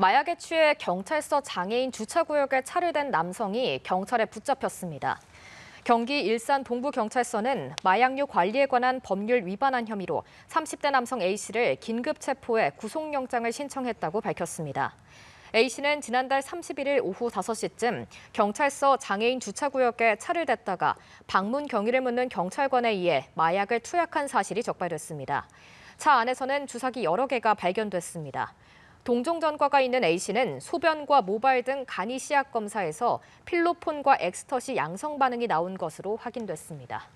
마약에 취해 경찰서 장애인 주차구역에 차를 댄 남성이 경찰에 붙잡혔습니다. 경기 일산 동부경찰서는 마약류 관리에 관한 법률 위반한 혐의로 30대 남성 A씨를 긴급 체포해 구속영장을 신청했다고 밝혔습니다. A씨는 지난달 31일 오후 5시쯤 경찰서 장애인 주차구역에 차를 댔다가 방문 경위를 묻는 경찰관에 의해 마약을 투약한 사실이 적발됐습니다. 차 안에서는 주사기 여러 개가 발견됐습니다. 동종 전과가 있는 A씨는 소변과 모발 등 간이 시약 검사에서 필로폰과 엑스터시 양성 반응이 나온 것으로 확인됐습니다.